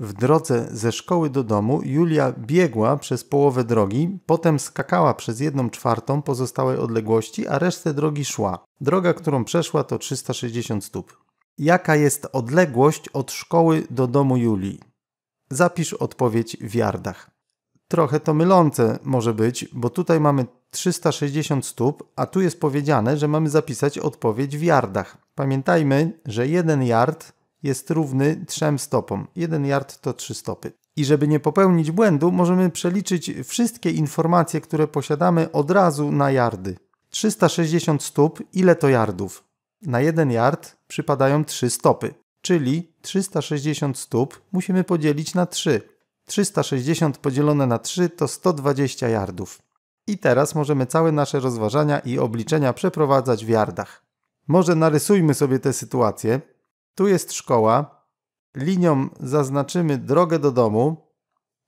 W drodze ze szkoły do domu Julia biegła przez połowę drogi, potem skakała przez jedną czwartą pozostałej odległości, a resztę drogi szła. Droga, którą przeszła to 360 stóp. Jaka jest odległość od szkoły do domu Julii? Zapisz odpowiedź w yardach. Trochę to mylące może być, bo tutaj mamy 360 stóp, a tu jest powiedziane, że mamy zapisać odpowiedź w yardach. Pamiętajmy, że jeden yard jest równy 3 stopom. 1 yard to 3 stopy. I żeby nie popełnić błędu, możemy przeliczyć wszystkie informacje, które posiadamy od razu na yardy. 360 stóp, ile to yardów? Na 1 yard przypadają 3 stopy, czyli 360 stóp musimy podzielić na 3. 360 podzielone na 3 to 120 yardów. I teraz możemy całe nasze rozważania i obliczenia przeprowadzać w yardach. Może narysujmy sobie tę sytuację. Tu jest szkoła. Linią zaznaczymy drogę do domu.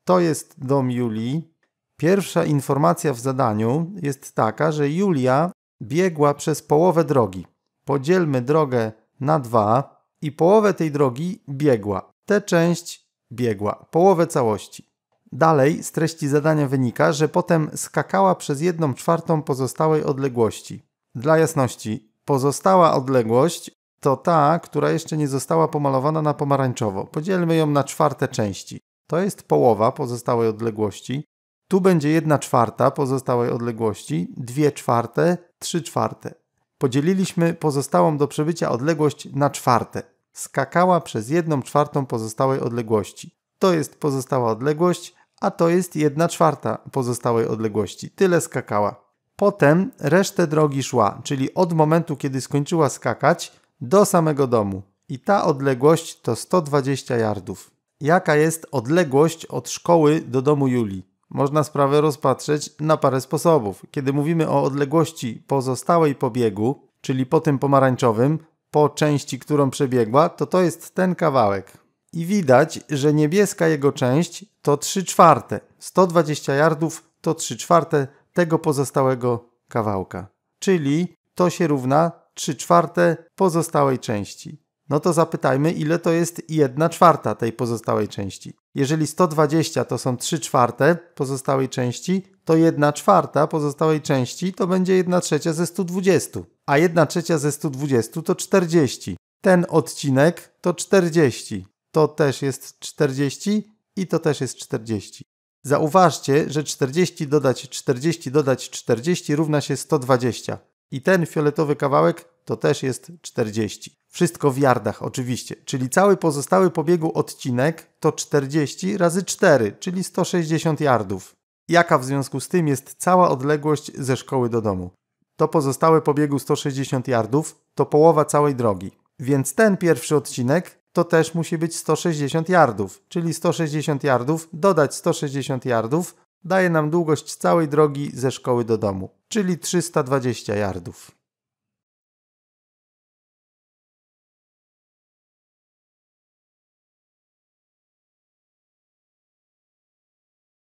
To jest dom Julii. Pierwsza informacja w zadaniu jest taka, że Julia biegła przez połowę drogi. Podzielmy drogę na dwa i połowę tej drogi biegła. Tę część biegła, połowę całości. Dalej z treści zadania wynika, że potem skakała przez jedną czwartą pozostałej odległości. Dla jasności, pozostała odległość to ta, która jeszcze nie została pomalowana na pomarańczowo. Podzielmy ją na czwarte części. To jest połowa pozostałej odległości. Tu będzie jedna czwarta pozostałej odległości, dwie czwarte, trzy czwarte. Podzieliliśmy pozostałą do przebycia odległość na czwarte. Skakała przez jedną czwartą pozostałej odległości. To jest pozostała odległość, a to jest jedna czwarta pozostałej odległości. Tyle skakała. Potem resztę drogi szła, czyli od momentu, kiedy skończyła skakać, do samego domu i ta odległość to 120 yardów. Jaka jest odległość od szkoły do domu Julii? Można sprawę rozpatrzeć na parę sposobów. Kiedy mówimy o odległości pozostałej po biegu, czyli po tym pomarańczowym, po części, którą przebiegła, to to jest ten kawałek. I widać, że niebieska jego część to 3 czwarte. 120 yardów to 3 czwarte tego pozostałego kawałka. Czyli to się równa 3 czwarte pozostałej części. No to zapytajmy, ile to jest 1 czwarta tej pozostałej części. Jeżeli 120 to są 3 czwarte pozostałej części, to 1 czwarta pozostałej części to będzie 1 trzecia ze 120, a 1 trzecia ze 120 to 40. Ten odcinek to 40. To też jest 40 i to też jest 40. Zauważcie, że 40 dodać 40 dodać 40 równa się 120. I ten fioletowy kawałek to też jest 40. Wszystko w yardach oczywiście, czyli cały pozostały pobiegu odcinek to 40 razy 4, czyli 160 yardów. Jaka w związku z tym jest cała odległość ze szkoły do domu? To pozostałe pobiegu 160 yardów to połowa całej drogi. Więc ten pierwszy odcinek to też musi być 160 yardów, czyli 160 yardów dodać 160 yardów daje nam długość całej drogi ze szkoły do domu, czyli 320 yardów.